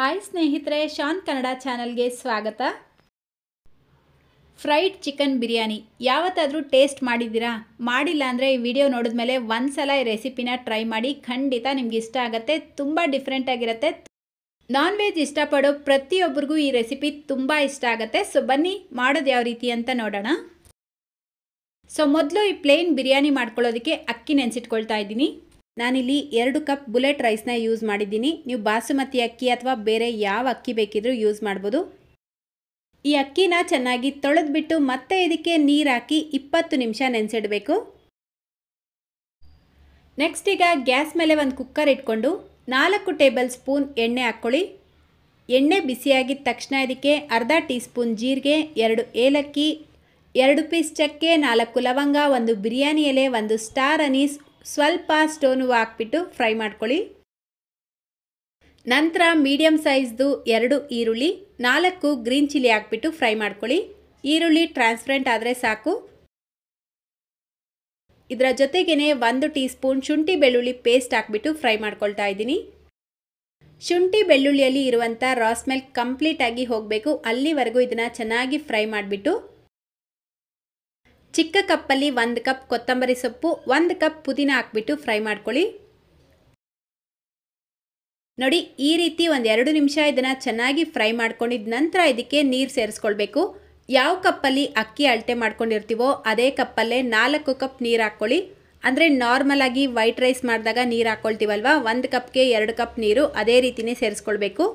hi ಸ್ನೇಹಿತರೆ ಶಾನ್ ಕನ್ನಡ ಚಾನಲ್ಗೆ ಸ್ವಾಗತ ಫ್ರೈಡ್ ಚಿಕನ್ ಬಿರಿಯಾನಿ ಯಾವತ್ತಾದರೂ ಟೇಸ್ಟ್ ಮಾಡಿದ್ದೀರಾ ಮಾಡಿಲ್ಲ ಅಂದರೆ ಈ ವಿಡಿಯೋ ನೋಡಿದ್ಮೇಲೆ ಒಂದು ಸಲ ಈ ರೆಸಿಪಿನ ಟ್ರೈ ಮಾಡಿ ಖಂಡಿತ ನಿಮ್ಗೆ ಇಷ್ಟ ಆಗುತ್ತೆ ತುಂಬ ಆಗಿರುತ್ತೆ ನಾನ್ ವೆಜ್ ಇಷ್ಟಪಡೋ ಪ್ರತಿಯೊಬ್ಬರಿಗೂ ಈ ರೆಸಿಪಿ ತುಂಬ ಇಷ್ಟ ಆಗುತ್ತೆ ಸೊ ಬನ್ನಿ ಮಾಡೋದು ಯಾವ ರೀತಿ ಅಂತ ನೋಡೋಣ ಸೊ ಮೊದಲು ಈ ಪ್ಲೇನ್ ಬಿರಿಯಾನಿ ಮಾಡ್ಕೊಳ್ಳೋದಕ್ಕೆ ಅಕ್ಕಿ ನೆನೆಸಿಟ್ಕೊಳ್ತಾ ಇದ್ದೀನಿ ನಾನಿಲ್ಲಿ ಎರಡು ಕಪ್ ಬುಲೆಟ್ ರೈಸ್ನ ಯೂಸ್ ಮಾಡಿದ್ದೀನಿ ನೀವು ಬಾಸುಮತಿ ಅಕ್ಕಿ ಅಥವಾ ಬೇರೆ ಯಾವ ಅಕ್ಕಿ ಬೇಕಿದ್ರೂ ಯೂಸ್ ಮಾಡ್ಬೋದು ಈ ಅಕ್ಕಿನ ಚೆನ್ನಾಗಿ ತೊಳೆದ್ಬಿಟ್ಟು ಮತ್ತೆ ಇದಕ್ಕೆ ನೀರು ಹಾಕಿ ಇಪ್ಪತ್ತು ನಿಮಿಷ ನೆನೆಸಿಡಬೇಕು ನೆಕ್ಸ್ಟ್ ಈಗ ಗ್ಯಾಸ್ ಮೇಲೆ ಒಂದು ಕುಕ್ಕರ್ ಇಟ್ಕೊಂಡು ನಾಲ್ಕು ಟೇಬಲ್ ಸ್ಪೂನ್ ಎಣ್ಣೆ ಹಾಕ್ಕೊಳ್ಳಿ ಎಣ್ಣೆ ಬಿಸಿಯಾಗಿದ್ದ ತಕ್ಷಣ ಇದಕ್ಕೆ ಅರ್ಧ ಟೀ ಸ್ಪೂನ್ ಜೀರಿಗೆ ಎರಡು ಏಲಕ್ಕಿ ಎರಡು ಪೀಸ್ ಚಕ್ಕೆ ನಾಲ್ಕು ಲವಂಗ ಒಂದು ಬಿರಿಯಾನಿ ಎಲೆ ಒಂದು ಸ್ಟಾರ್ ಅನೀಸ್ ಸ್ವಲ್ಪ ಸ್ಟೋನು ಹಾಕ್ಬಿಟ್ಟು ಫ್ರೈ ಮಾಡ್ಕೊಳ್ಳಿ ನಂತರ ಮೀಡಿಯಮ್ ಸೈಜ್ದು ಎರಡು ಈರುಳ್ಳಿ ನಾಲ್ಕು ಗ್ರೀನ್ ಚಿಲ್ಲಿ ಹಾಕ್ಬಿಟ್ಟು ಫ್ರೈ ಮಾಡ್ಕೊಳ್ಳಿ ಈರುಳ್ಳಿ ಟ್ರಾನ್ಸ್ಪರೆಂಟ್ ಆದರೆ ಸಾಕು ಇದರ ಜೊತೆಗೇ ಒಂದು ಟೀ ಸ್ಪೂನ್ ಶುಂಠಿ ಬೆಳ್ಳುಳ್ಳಿ ಪೇಸ್ಟ್ ಹಾಕ್ಬಿಟ್ಟು ಫ್ರೈ ಮಾಡ್ಕೊಳ್ತಾ ಇದ್ದೀನಿ ಶುಂಠಿ ಬೆಳ್ಳುಳ್ಳಿಯಲ್ಲಿ ಇರುವಂಥ ರಾ ಕಂಪ್ಲೀಟಾಗಿ ಹೋಗಬೇಕು ಅಲ್ಲಿವರೆಗೂ ಇದನ್ನು ಚೆನ್ನಾಗಿ ಫ್ರೈ ಮಾಡಿಬಿಟ್ಟು ಚಿಕ್ಕ ಕಪ್ಪಲ್ಲಿ ಒಂದು ಕಪ್ ಕೊತ್ತಂಬರಿ ಸೊಪ್ಪು ಒಂದು ಕಪ್ ಪುದೀನ ಹಾಕ್ಬಿಟ್ಟು ಫ್ರೈ ಮಾಡ್ಕೊಳ್ಳಿ ನೋಡಿ ಈ ರೀತಿ ಒಂದು ಎರಡು ನಿಮಿಷ ಇದನ್ನು ಚೆನ್ನಾಗಿ ಫ್ರೈ ಮಾಡ್ಕೊಂಡಿದ ನಂತರ ಇದಕ್ಕೆ ನೀರು ಸೇರಿಸ್ಕೊಳ್ಬೇಕು ಯಾವ ಕಪ್ಪಲ್ಲಿ ಅಕ್ಕಿ ಅಳತೆ ಮಾಡ್ಕೊಂಡಿರ್ತೀವೋ ಅದೇ ಕಪ್ಪಲ್ಲೇ ನಾಲ್ಕು ಕಪ್ ನೀರು ಹಾಕ್ಕೊಳ್ಳಿ ಅಂದರೆ ನಾರ್ಮಲಾಗಿ ವೈಟ್ ರೈಸ್ ಮಾಡಿದಾಗ ನೀರು ಹಾಕ್ಕೊಳ್ತೀವಲ್ವ ಒಂದು ಕಪ್ಗೆ ಎರಡು ಕಪ್ ನೀರು ಅದೇ ರೀತಿಯೇ ಸೇರಿಸ್ಕೊಳ್ಬೇಕು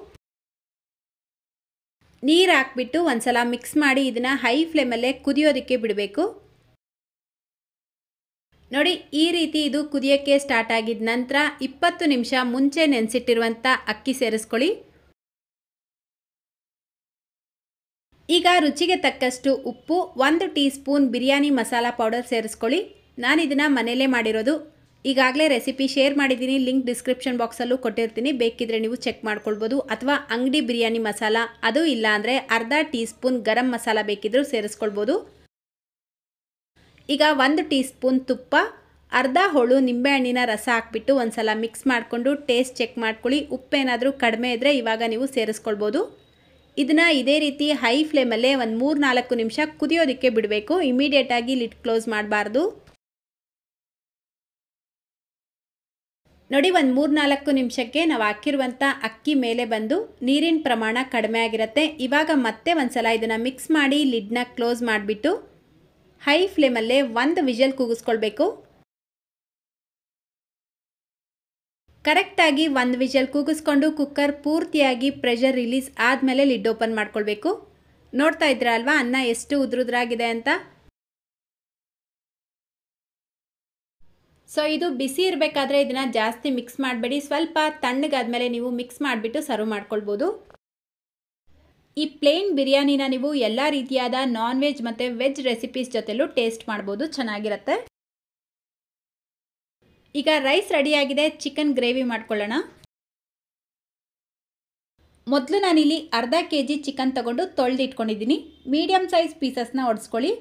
ನೀರು ಹಾಕ್ಬಿಟ್ಟು ಒಂದು ಸಲ ಮಿಕ್ಸ್ ಮಾಡಿ ಇದನ್ನು ಹೈ ಫ್ಲೇಮಲ್ಲೇ ಕುದಿಯೋದಕ್ಕೆ ಬಿಡಬೇಕು ನೋಡಿ ಈ ರೀತಿ ಇದು ಕುದಿಯೋಕ್ಕೆ ಸ್ಟಾರ್ಟ್ ಆಗಿದ ನಂತರ ಇಪ್ಪತ್ತು ನಿಮಿಷ ಮುಂಚೆ ನೆನೆಸಿಟ್ಟಿರುವಂಥ ಅಕ್ಕಿ ಸೇರಿಸ್ಕೊಳ್ಳಿ ಈಗ ರುಚಿಗೆ ತಕ್ಕಷ್ಟು ಉಪ್ಪು ಒಂದು teaspoon biryani masala powder ಸೇರಿಸ್ಕೊಳ್ಳಿ ನಾನು ಇದನ್ನು ಮನೆಯಲ್ಲೇ ಮಾಡಿರೋದು ಈಗಾಗಲೇ ರೆಸಿಪಿ ಶೇರ್ ಮಾಡಿದ್ದೀನಿ ಲಿಂಕ್ ಡಿಸ್ಕ್ರಿಪ್ಷನ್ ಬಾಕ್ಸಲ್ಲೂ ಕೊಟ್ಟಿರ್ತೀನಿ ಬೇಕಿದ್ರೆ ನೀವು ಚೆಕ್ ಮಾಡ್ಕೊಳ್ಬೋದು ಅಥವಾ ಅಂಗಡಿ ಬಿರಿಯಾನಿ ಮಸಾಲ ಅದು ಇಲ್ಲ ಅರ್ಧ ಟೀ ಸ್ಪೂನ್ ಗರಂ ಮಸಾಲ ಬೇಕಿದ್ದರೂ ಸೇರಿಸ್ಕೊಳ್ಬೋದು ಈಗ ಒಂದು ಟೀ ಸ್ಪೂನ್ ತುಪ್ಪ ಅರ್ಧ ಹೋಳು ನಿಂಬೆಹಣ್ಣಿನ ರಸ ಹಾಕ್ಬಿಟ್ಟು ಒಂದು ಸಲ ಮಿಕ್ಸ್ ಮಾಡಿಕೊಂಡು ಟೇಸ್ಟ್ ಚೆಕ್ ಮಾಡ್ಕೊಳ್ಳಿ ಉಪ್ಪೇನಾದರೂ ಕಡಿಮೆ ಇದ್ದರೆ ಇವಾಗ ನೀವು ಸೇರಿಸ್ಕೊಳ್ಬೋದು ಇದನ್ನು ಇದೇ ರೀತಿ ಹೈ ಫ್ಲೇಮಲ್ಲೇ ಒಂದು ಮೂರು ನಾಲ್ಕು ನಿಮಿಷ ಕುದಿಯೋದಕ್ಕೆ ಬಿಡಬೇಕು ಇಮಿಡಿಯೇಟಾಗಿ ಲಿಟ್ ಕ್ಲೋಸ್ ಮಾಡಬಾರ್ದು ನೋಡಿ ಒಂದು ಮೂರು ನಾಲ್ಕು ನಿಮಿಷಕ್ಕೆ ನಾವು ಹಾಕಿರುವಂಥ ಅಕ್ಕಿ ಮೇಲೆ ಬಂದು ನೀರಿನ ಪ್ರಮಾಣ ಕಡಿಮೆ ಆಗಿರುತ್ತೆ ಇವಾಗ ಮತ್ತೆ ಒಂದು ಸಲ ಇದನ್ನು ಮಿಕ್ಸ್ ಮಾಡಿ ಲಿಡ್ನ ಕ್ಲೋಸ್ ಮಾಡಿಬಿಟ್ಟು ಹೈ ಫ್ಲೇಮಲ್ಲೇ ಒಂದು ವಿಜಲ್ ಕೂಗಿಸ್ಕೊಳ್ಬೇಕು ಕರೆಕ್ಟಾಗಿ ಒಂದು ವಿಜಲ್ ಕೂಗಿಸ್ಕೊಂಡು ಕುಕ್ಕರ್ ಪೂರ್ತಿಯಾಗಿ ಪ್ರೆಷರ್ ರಿಲೀಸ್ ಆದಮೇಲೆ ಲಿಡ್ ಓಪನ್ ಮಾಡ್ಕೊಳ್ಬೇಕು ನೋಡ್ತಾ ಇದ್ರ ಅಲ್ವಾ ಅನ್ನ ಎಷ್ಟು ಉದ್ರುದ್ರಾಗಿದೆ ಅಂತ ಸೊ ಇದು ಬಿಸಿ ಇರಬೇಕಾದ್ರೆ ಇದನ್ನು ಜಾಸ್ತಿ ಮಿಕ್ಸ್ ಮಾಡಬೇಡಿ ಸ್ವಲ್ಪ ತಣ್ಣಗಾದ್ಮೇಲೆ ನೀವು ಮಿಕ್ಸ್ ಮಾಡಿಬಿಟ್ಟು ಸರ್ವ್ ಮಾಡ್ಕೊಳ್ಬೋದು ಈ ಪ್ಲೇನ್ ಬಿರಿಯಾನಿನ ನೀವು ಎಲ್ಲ ರೀತಿಯಾದ ನಾನ್ ವೆಜ್ ಮತ್ತು ವೆಜ್ ರೆಸಿಪೀಸ್ ಜೊತೆಲೂ ಟೇಸ್ಟ್ ಮಾಡ್ಬೋದು ಚೆನ್ನಾಗಿರುತ್ತೆ ಈಗ ರೈಸ್ ರೆಡಿಯಾಗಿದೆ ಚಿಕನ್ ಗ್ರೇವಿ ಮಾಡ್ಕೊಳ್ಳೋಣ ಮೊದಲು ನಾನಿಲ್ಲಿ ಅರ್ಧ ಕೆ ಜಿ ಚಿಕನ್ ತಗೊಂಡು ತೊಳೆದಿಟ್ಕೊಂಡಿದ್ದೀನಿ ಮೀಡಿಯಮ್ ಸೈಜ್ ಪೀಸಸ್ನ ಒಡಿಸ್ಕೊಳ್ಳಿ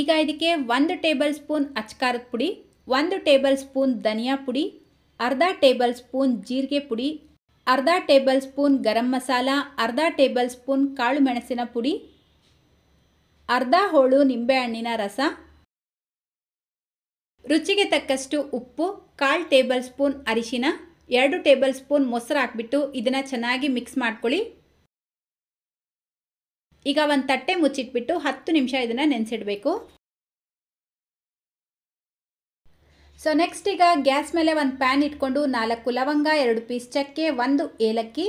ಈಗ ಇದಕ್ಕೆ ಒಂದು ಟೇಬಲ್ ಸ್ಪೂನ್ ಅಚ್ಕಾರದ ಪುಡಿ ಒಂದು ಟೇಬಲ್ ಸ್ಪೂನ್ ಧನಿಯಾ ಪುಡಿ ಅರ್ಧ ಟೇಬಲ್ ಸ್ಪೂನ್ ಜೀರಿಗೆ ಪುಡಿ ಅರ್ಧ ಟೇಬಲ್ ಸ್ಪೂನ್ ಗರಂ ಮಸಾಲ ಅರ್ಧ ಟೇಬಲ್ ಸ್ಪೂನ್ ಕಾಳು ಮೆಣಸಿನ ಪುಡಿ ಅರ್ಧ ಹೋಳು ನಿಂಬೆಹಣ್ಣಿನ ರಸ ರುಚಿಗೆ ತಕ್ಕಷ್ಟು ಉಪ್ಪು ಕಾಲು ಟೇಬಲ್ ಸ್ಪೂನ್ ಅರಿಶಿನ ಎರಡು ಟೇಬಲ್ ಸ್ಪೂನ್ ಮೊಸರು ಹಾಕ್ಬಿಟ್ಟು ಇದನ್ನು ಚೆನ್ನಾಗಿ ಮಿಕ್ಸ್ ಮಾಡ್ಕೊಳ್ಳಿ ಈಗ ಒಂದು ತಟ್ಟೆ ಮುಚ್ಚಿಟ್ಬಿಟ್ಟು ಹತ್ತು ನಿಮಿಷ ಇದನ್ನು ನೆನೆಸಿಡಬೇಕು ಸೊ ನೆಕ್ಸ್ಟ್ ಈಗ ಗ್ಯಾಸ್ ಮೇಲೆ ಒಂದು ಪ್ಯಾನ್ ಇಟ್ಕೊಂಡು ನಾಲ್ಕು ಲವಂಗ ಎರಡು ಪೀಸ್ ಚಕ್ಕೆ ಒಂದು ಏಲಕ್ಕಿ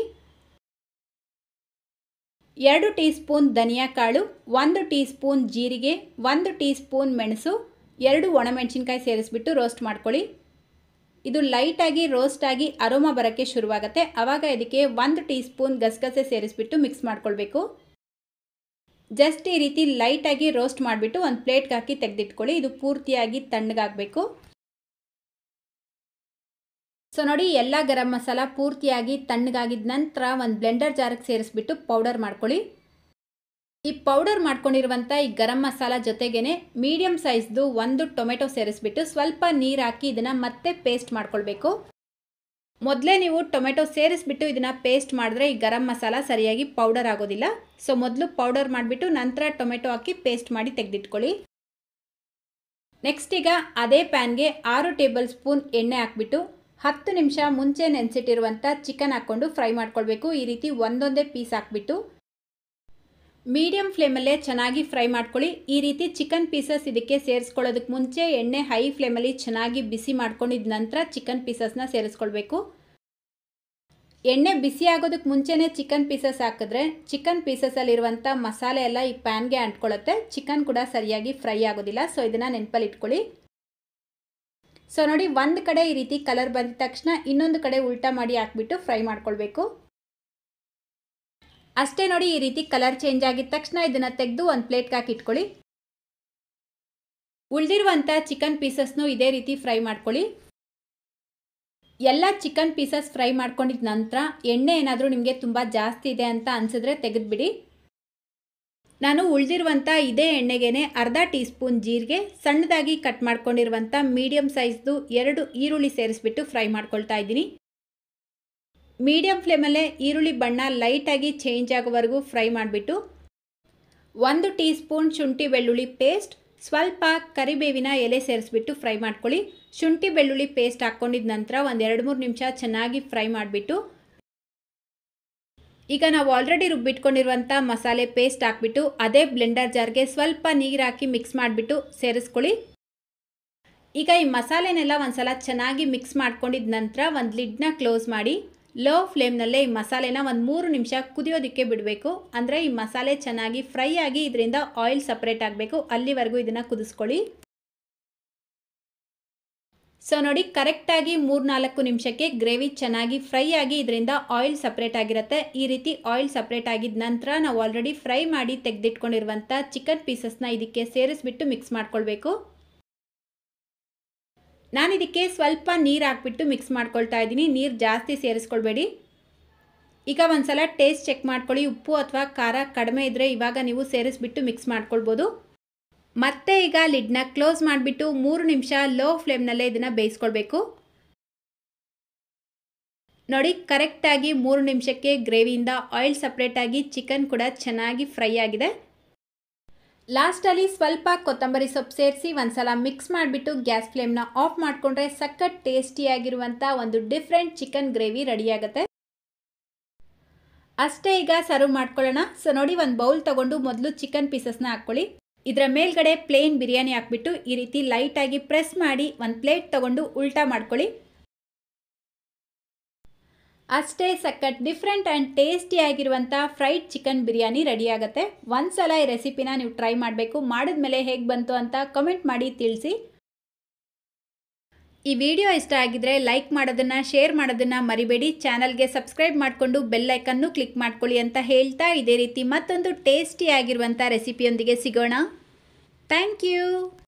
ಎರಡು ಟೀ ಸ್ಪೂನ್ ಧನಿಯಾ ಕಾಳು ಒಂದು ಟೀ ಸ್ಪೂನ್ ಜೀರಿಗೆ ಒಂದು ಟೀ ಸ್ಪೂನ್ ಮೆಣಸು ಎರಡು ಒಣಮೆಣಸಿನ್ಕಾಯಿ ಸೇರಿಸ್ಬಿಟ್ಟು ರೋಸ್ಟ್ ಮಾಡ್ಕೊಳ್ಳಿ ಇದು ಲೈಟಾಗಿ ರೋಸ್ಟ್ ಆಗಿ ಅರೋಮ ಬರೋಕ್ಕೆ ಶುರುವಾಗುತ್ತೆ ಆವಾಗ ಇದಕ್ಕೆ ಒಂದು ಟೀ ಸ್ಪೂನ್ ಗಸಗಸೆ ಸೇರಿಸ್ಬಿಟ್ಟು ಮಿಕ್ಸ್ ಮಾಡ್ಕೊಳ್ಬೇಕು ಜಸ್ಟ್ ಈ ರೀತಿ ಲೈಟಾಗಿ ರೋಸ್ಟ್ ಮಾಡಿಬಿಟ್ಟು ಒಂದು ಪ್ಲೇಟ್ಗೆ ಹಾಕಿ ತೆಗೆದಿಟ್ಕೊಳ್ಳಿ ಇದು ಪೂರ್ತಿಯಾಗಿ ತಣ್ಣಗಾಗಬೇಕು ಸೊ ನೋಡಿ ಎಲ್ಲ ಗರಂ ಮಸಾಲ ಪೂರ್ತಿಯಾಗಿ ತಣ್ಣಗಾಗಿದ ನಂತರ ಒಂದು ಬ್ಲೆಂಡರ್ ಜಾರಕ್ಕೆ ಸೇರಿಸ್ಬಿಟ್ಟು ಪೌಡರ್ ಮಾಡ್ಕೊಳ್ಳಿ ಈ ಪೌಡರ್ ಮಾಡ್ಕೊಂಡಿರುವಂಥ ಈ ಗರಂ ಮಸಾಲ ಜೊತೆಗೇ ಮೀಡಿಯಮ್ ಸೈಜ್ದು ಒಂದು ಟೊಮೆಟೊ ಸೇರಿಸ್ಬಿಟ್ಟು ಸ್ವಲ್ಪ ನೀರು ಹಾಕಿ ಇದನ್ನು ಮತ್ತೆ ಪೇಸ್ಟ್ ಮಾಡ್ಕೊಳ್ಬೇಕು ಮೊದಲೇ ನೀವು ಟೊಮೆಟೊ ಸೇರಿಸ್ಬಿಟ್ಟು ಇದನ್ನು ಪೇಸ್ಟ್ ಮಾಡಿದ್ರೆ ಈ ಗರಂ ಮಸಾಲ ಸರಿಯಾಗಿ ಪೌಡರ್ ಆಗೋದಿಲ್ಲ ಸೊ ಮೊದಲು ಪೌಡರ್ ಮಾಡಿಬಿಟ್ಟು ನಂತರ ಟೊಮೆಟೊ ಹಾಕಿ ಪೇಸ್ಟ್ ಮಾಡಿ ತೆಗೆದಿಟ್ಕೊಳ್ಳಿ ನೆಕ್ಸ್ಟ್ ಈಗ ಅದೇ ಪ್ಯಾನ್ಗೆ ಆರು ಟೇಬಲ್ ಸ್ಪೂನ್ ಎಣ್ಣೆ ಹಾಕ್ಬಿಟ್ಟು ಹತ್ತು ನಿಮಿಷ ಮುಂಚೆ ನೆನೆಸಿಟ್ಟಿರುವಂಥ ಚಿಕನ್ ಹಾಕ್ಕೊಂಡು ಫ್ರೈ ಮಾಡ್ಕೊಳ್ಬೇಕು ಈ ರೀತಿ ಒಂದೊಂದೇ ಪೀಸ್ ಹಾಕ್ಬಿಟ್ಟು ಮೀಡಿಯಮ್ ಫ್ಲೇಮಲ್ಲೇ ಚೆನ್ನಾಗಿ ಫ್ರೈ ಮಾಡ್ಕೊಳ್ಳಿ ಈ ರೀತಿ ಚಿಕನ್ ಪೀಸಸ್ ಇದಕ್ಕೆ ಸೇರಿಸ್ಕೊಳ್ಳೋದಕ್ಕೆ ಮುಂಚೆ ಎಣ್ಣೆ ಹೈ ಫ್ಲೇಮಲ್ಲಿ ಚೆನ್ನಾಗಿ ಬಿಸಿ ಮಾಡ್ಕೊಂಡಿದ ನಂತರ ಚಿಕನ್ ಪೀಸಸ್ನ ಸೇರಿಸ್ಕೊಳ್ಬೇಕು ಎಣ್ಣೆ ಬಿಸಿ ಆಗೋದಕ್ಕೆ ಮುಂಚೆನೇ ಚಿಕನ್ ಪೀಸಸ್ ಹಾಕಿದ್ರೆ ಚಿಕನ್ ಪೀಸಸಲ್ಲಿರುವಂಥ ಮಸಾಲೆ ಎಲ್ಲ ಈ ಪ್ಯಾನ್ಗೆ ಅಂಟ್ಕೊಳ್ಳುತ್ತೆ ಚಿಕನ್ ಕೂಡ ಸರಿಯಾಗಿ ಫ್ರೈ ಆಗೋದಿಲ್ಲ ಸೊ ಇದನ್ನು ನೆನಪಲ್ಲಿ ಇಟ್ಕೊಳ್ಳಿ ಸೊ ನೋಡಿ ಒಂದು ಕಡೆ ಈ ರೀತಿ ಕಲರ್ ಬಂದ ತಕ್ಷಣ ಇನ್ನೊಂದು ಕಡೆ ಉಲ್ಟಾ ಮಾಡಿ ಹಾಕ್ಬಿಟ್ಟು ಫ್ರೈ ಮಾಡ್ಕೊಳ್ಬೇಕು ಅಷ್ಟೇ ನೋಡಿ ಈ ರೀತಿ ಕಲರ್ ಚೇಂಜ್ ಆಗಿದ ತಕ್ಷಣ ಇದನ್ನು ತೆಗೆದು ಒಂದು ಪ್ಲೇಟ್ಗೆ ಹಾಕಿ ಇಟ್ಕೊಳ್ಳಿ ಉಳಿದಿರುವಂಥ ಚಿಕನ್ ಪೀಸಸ್ನು ಇದೇ ರೀತಿ ಫ್ರೈ ಮಾಡ್ಕೊಳ್ಳಿ ಎಲ್ಲ ಚಿಕನ್ ಪೀಸಸ್ ಫ್ರೈ ಮಾಡ್ಕೊಂಡಿದ ನಂತರ ಎಣ್ಣೆ ಏನಾದರೂ ನಿಮಗೆ ತುಂಬ ಜಾಸ್ತಿ ಇದೆ ಅಂತ ಅನ್ಸಿದ್ರೆ ತೆಗೆದುಬಿಡಿ ನಾನು ಉಳಿದಿರುವಂಥ ಇದೇ ಎಣ್ಣೆಗೇನೆ ಅರ್ಧ ಟೀ ಸ್ಪೂನ್ ಜೀರಿಗೆ ಸಣ್ಣದಾಗಿ ಕಟ್ ಮಾಡ್ಕೊಂಡಿರುವಂಥ ಮೀಡಿಯಮ್ ಸೈಜ್ದು ಎರಡು ಈರುಳ್ಳಿ ಸೇರಿಸ್ಬಿಟ್ಟು ಫ್ರೈ ಮಾಡ್ಕೊಳ್ತಾ ಇದ್ದೀನಿ ಮೀಡಿಯಮ್ ಫ್ಲೇಮಲ್ಲೇ ಈರುಳ್ಳಿ ಬಣ್ಣ ಲೈಟಾಗಿ ಚೇಂಜ್ ಆಗೋವರೆಗೂ ಫ್ರೈ ಮಾಡಿಬಿಟ್ಟು ಒಂದು ಟೀ ಸ್ಪೂನ್ ಶುಂಠಿ ಬೆಳ್ಳುಳ್ಳಿ ಪೇಸ್ಟ್ ಸ್ವಲ್ಪ ಕರಿಬೇವಿನ ಎಲೆ ಸೇರಿಸ್ಬಿಟ್ಟು ಫ್ರೈ ಮಾಡ್ಕೊಳ್ಳಿ ಶುಂಠಿ ಬೆಳ್ಳುಳ್ಳಿ ಪೇಸ್ಟ್ ಹಾಕ್ಕೊಂಡಿದ ನಂತರ ಒಂದು ಎರಡು ಮೂರು ನಿಮಿಷ ಚೆನ್ನಾಗಿ ಫ್ರೈ ಮಾಡಿಬಿಟ್ಟು ಈಗ ನಾವು ಆಲ್ರೆಡಿ ರುಬ್ಬಿಟ್ಕೊಂಡಿರುವಂಥ ಮಸಾಲೆ ಪೇಸ್ಟ್ ಹಾಕ್ಬಿಟ್ಟು ಅದೇ ಬ್ಲೆಂಡರ್ ಜಾರ್ಗೆ ಸ್ವಲ್ಪ ನೀರು ಹಾಕಿ ಮಿಕ್ಸ್ ಮಾಡಿಬಿಟ್ಟು ಸೇರಿಸ್ಕೊಳ್ಳಿ ಈಗ ಈ ಮಸಾಲೆನೆಲ್ಲ ಒಂದು ಸಲ ಚೆನ್ನಾಗಿ ಮಿಕ್ಸ್ ಮಾಡ್ಕೊಂಡಿದ್ದ ನಂತರ ಒಂದು ಲಿಡ್ನ ಕ್ಲೋಸ್ ಮಾಡಿ ಲೋ ಫ್ಲೇಮ್ನಲ್ಲೇ ಈ ಮಸಾಲೆನ ಒಂದು ಮೂರು ನಿಮಿಷ ಕುದಿಯೋದಕ್ಕೆ ಬಿಡಬೇಕು ಅಂದರೆ ಈ ಮಸಾಲೆ ಚೆನ್ನಾಗಿ ಫ್ರೈ ಆಗಿ ಇದರಿಂದ ಆಯಿಲ್ ಸಪ್ರೇಟ್ ಆಗಬೇಕು ಅಲ್ಲಿವರೆಗೂ ಇದನ್ನು ಕುದಿಸ್ಕೊಳ್ಳಿ ಸೊ ನೋಡಿ ಕರೆಕ್ಟಾಗಿ ಮೂರ್ನಾಲ್ಕು ನಿಮಿಷಕ್ಕೆ ಗ್ರೇವಿ ಚೆನ್ನಾಗಿ ಫ್ರೈ ಆಗಿ ಇದರಿಂದ ಆಯಿಲ್ ಸಪ್ರೇಟ್ ಆಗಿರುತ್ತೆ ಈ ರೀತಿ ಆಯಿಲ್ ಸಪ್ರೇಟ್ ಆಗಿದ ನಂತರ ನಾವು ಆಲ್ರೆಡಿ ಫ್ರೈ ಮಾಡಿ ತೆಗೆದಿಟ್ಕೊಂಡಿರುವಂಥ ಚಿಕನ್ ಪೀಸಸ್ನ ಇದಕ್ಕೆ ಸೇರಿಸ್ಬಿಟ್ಟು ಮಿಕ್ಸ್ ಮಾಡ್ಕೊಳ್ಬೇಕು ಇದಕ್ಕೆ ಸ್ವಲ್ಪ ನೀರು ಹಾಕ್ಬಿಟ್ಟು ಮಿಕ್ಸ್ ಮಾಡ್ಕೊಳ್ತಾ ಇದ್ದೀನಿ ನೀರು ಜಾಸ್ತಿ ಸೇರಿಸ್ಕೊಳ್ಬೇಡಿ ಈಗ ಒಂದು ಸಲ ಟೇಸ್ಟ್ ಚೆಕ್ ಮಾಡ್ಕೊಳ್ಳಿ ಉಪ್ಪು ಅಥವಾ ಖಾರ ಕಡಿಮೆ ಇದ್ದರೆ ಇವಾಗ ನೀವು ಸೇರಿಸ್ಬಿಟ್ಟು ಮಿಕ್ಸ್ ಮಾಡ್ಕೊಳ್ಬೋದು ಮತ್ತೆ ಈಗ ಲಿಡ್ನ ಕ್ಲೋಸ್ ಮಾಡಿಬಿಟ್ಟು ಮೂರು ನಿಮಿಷ ಲೋ ಫ್ಲೇಮ್ನಲ್ಲೇ ಇದನ್ನು ಬೇಯಿಸ್ಕೊಳ್ಬೇಕು ನೋಡಿ ಕರೆಕ್ಟಾಗಿ ಮೂರು ನಿಮಿಷಕ್ಕೆ ಗ್ರೇವಿಯಿಂದ ಆಯಿಲ್ ಸಪ್ರೇಟಾಗಿ ಚಿಕನ್ ಕೂಡ ಚೆನ್ನಾಗಿ ಫ್ರೈ ಆಗಿದೆ ಲಾಸ್ಟಲ್ಲಿ ಸ್ವಲ್ಪ ಕೊತ್ತಂಬರಿ ಸೊಪ್ಪು ಸೇರಿಸಿ ಸಲ ಮಿಕ್ಸ್ ಮಾಡಿಬಿಟ್ಟು ಗ್ಯಾಸ್ ಫ್ಲೇಮ್ನ ಆಫ್ ಮಾಡಿಕೊಂಡ್ರೆ ಸಖತ್ ಟೇಸ್ಟಿಯಾಗಿರುವಂಥ ಒಂದು ಡಿಫ್ರೆಂಟ್ ಚಿಕನ್ ಗ್ರೇವಿ ರೆಡಿಯಾಗುತ್ತೆ ಅಷ್ಟೇ ಈಗ ಸರ್ವ್ ಮಾಡ್ಕೊಳ್ಳೋಣ ಸೊ ನೋಡಿ ಒಂದು ಬೌಲ್ ತೊಗೊಂಡು ಮೊದಲು ಚಿಕನ್ ಪೀಸಸ್ನ ಹಾಕ್ಕೊಳ್ಳಿ ಇದರ ಮೇಲ್ಗಡೆ ಪ್ಲೇನ್ ಬಿರಿಯಾನಿ ಹಾಕ್ಬಿಟ್ಟು ಈ ರೀತಿ ಲೈಟಾಗಿ ಪ್ರೆಸ್ ಮಾಡಿ ಒಂದು ಪ್ಲೇಟ್ ತಗೊಂಡು ಉಲ್ಟಾ ಮಾಡ್ಕೊಳ್ಳಿ ಅಷ್ಟೇ ಸಕ್ಕತ್ ಡಿಫ್ರೆಂಟ್ ಆ್ಯಂಡ್ ಆಗಿರುವಂಥ ಫ್ರೈಡ್ ಚಿಕನ್ ಬಿರಿಯಾನಿ ರೆಡಿಯಾಗುತ್ತೆ ಒಂದು ಸಲ ಈ ರೆಸಿಪಿನ ನೀವು ಟ್ರೈ ಮಾಡಬೇಕು ಮಾಡಿದ್ಮೇಲೆ ಹೇಗೆ ಬಂತು ಅಂತ ಕಮೆಂಟ್ ಮಾಡಿ ತಿಳಿಸಿ ಈ ವಿಡಿಯೋ ಇಷ್ಟ ಆಗಿದ್ರೆ ಲೈಕ್ ಮಾಡೋದನ್ನು ಶೇರ್ ಮಾಡೋದನ್ನು ಮರಿಬೇಡಿ ಚಾನಲ್ಗೆ ಸಬ್ಸ್ಕ್ರೈಬ್ ಮಾಡಿಕೊಂಡು ಬೆಲ್ಲೈಕನ್ನು ಕ್ಲಿಕ್ ಮಾಡ್ಕೊಳ್ಳಿ ಅಂತ ಹೇಳ್ತಾ ಇದೇ ರೀತಿ ಮತ್ತೊಂದು ಟೇಸ್ಟಿಯಾಗಿರುವಂಥ ರೆಸಿಪಿಯೊಂದಿಗೆ ಸಿಗೋಣ ಥ್ಯಾಂಕ್ ಯು